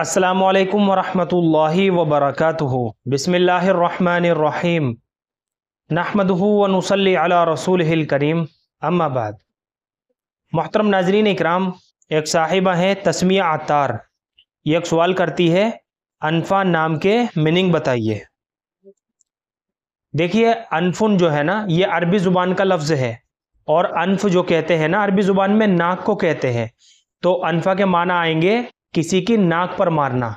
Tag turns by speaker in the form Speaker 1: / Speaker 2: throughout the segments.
Speaker 1: अस्सलाम वालेकुम वरहमतुल्लाहि वबरकातुहु बिस्मिल्लाहिर रहमानिर रहीम नहमदहु करीम अम्माबाद मोहतरम नाजरीन इकराम एक साहिबा हैं तस्मिया आतार ये एक सवाल करती है अनफा नाम के मीनिंग बताइए देखिए अनफुन जो है ना ये अरबी ज़ुबान का लफ्ज़ है और अनफ जो कहते हैं ना अरबी ज़ुबान में नाक को कहते हैं तो अनफा के माना आएंगे किसी की नाक पर मारना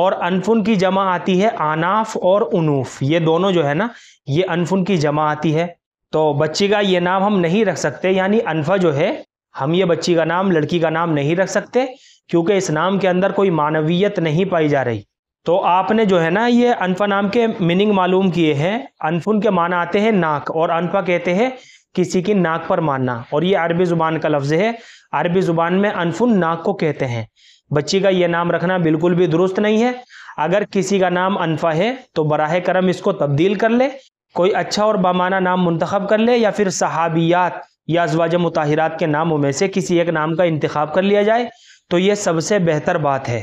Speaker 1: और अनफुन की जमा आती है आनाफ और उनूफ ये दोनों जो है ना ये अनफुन की जमा आती है तो बच्ची का ये नाम हम नहीं रख सकते यानी अनफा जो है हम ये बच्ची का नाम लड़की का नाम नहीं रख सकते क्योंकि इस नाम के अंदर कोई मानवीयत नहीं पाई जा रही तो आपने जो है ना ये अनफा नाम के मीनिंग मालूम किए हैं अनफुन के माना आते हैं नाक और अनफा कहते हैं किसी की नाक पर मारना और ये अरबी ज़ुबान का लफ्ज़ है अरबी ज़ुबान में अनफुन नाक को कहते हैं बच्ची का ये नाम रखना बिल्कुल भी दुरुस्त नहीं है अगर किसी का नाम अनफा है तो बराह करम इसको तब्दील कर ले कोई अच्छा और बामाना नाम मुंतखब कर ले या फिर सहाबियात या अजवाज मुताहिरात के नामों में से किसी एक नाम का इंतखब कर लिया जाए तो ये सबसे बेहतर बात है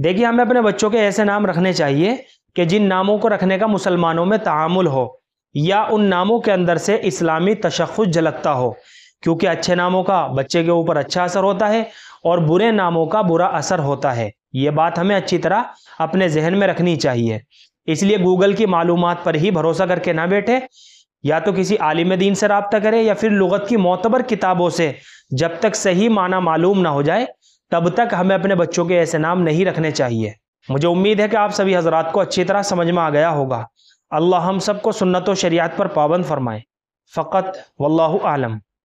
Speaker 1: देखिए हमें अपने बच्चों के ऐसे नाम रखने चाहिए कि जिन नामों को रखने का मुसलमानों में तामुल हो या उन नामों के अंदर से इस्लामी तशख़ झलकता हो क्योंकि अच्छे नामों का बच्चे के ऊपर अच्छा असर होता है और बुरे नामों का बुरा असर होता है ये बात हमें अच्छी तरह अपने जहन में रखनी चाहिए इसलिए गूगल की मालूम पर ही भरोसा करके ना बैठे या तो किसी आलिम दीन से रबता करें या फिर लगत की मोतबर किताबों से जब तक सही माना मालूम ना हो जाए तब तक हमें अपने बच्चों के ऐसे नाम नहीं रखने चाहिए मुझे उम्मीद है कि आप सभी हजरात को अच्छी तरह समझ में आ गया होगा अल्लाह हम सबको सुन्नत व शरियात पर पाबंद फरमाए फ़कत वल्लाहु आलम